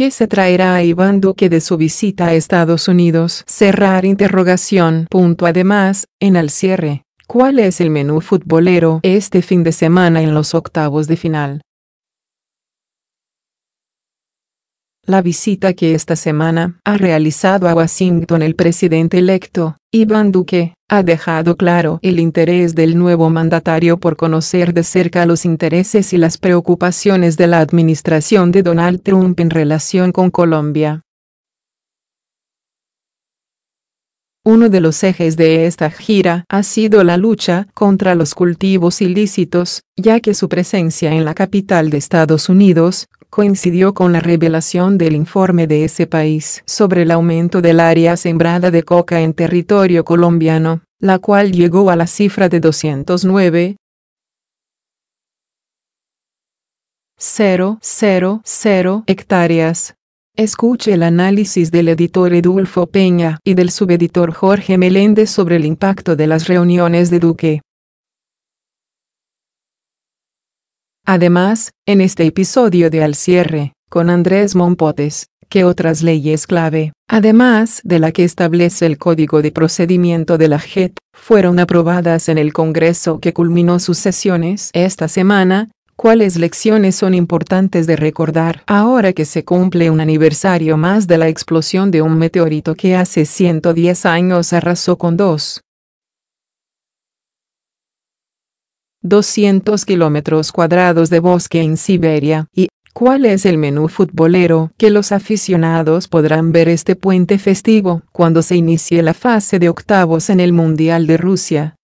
qué se traerá a Iván Duque de su visita a Estados Unidos? Cerrar interrogación. Punto además, en el cierre. ¿Cuál es el menú futbolero este fin de semana en los octavos de final? La visita que esta semana ha realizado a Washington el presidente electo, Iván Duque, ha dejado claro el interés del nuevo mandatario por conocer de cerca los intereses y las preocupaciones de la administración de Donald Trump en relación con Colombia. Uno de los ejes de esta gira ha sido la lucha contra los cultivos ilícitos, ya que su presencia en la capital de Estados Unidos coincidió con la revelación del informe de ese país sobre el aumento del área sembrada de coca en territorio colombiano, la cual llegó a la cifra de 209,000 hectáreas. Escuche el análisis del editor Edulfo Peña y del subeditor Jorge Meléndez sobre el impacto de las reuniones de Duque. Además, en este episodio de Al cierre, con Andrés Mompotes, que otras leyes clave, además de la que establece el Código de Procedimiento de la JET, fueron aprobadas en el Congreso que culminó sus sesiones esta semana, cuáles lecciones son importantes de recordar ahora que se cumple un aniversario más de la explosión de un meteorito que hace 110 años arrasó con dos 200 kilómetros cuadrados de bosque en Siberia y ¿Cuál es el menú futbolero que los aficionados podrán ver este puente festivo cuando se inicie la fase de octavos en el Mundial de Rusia?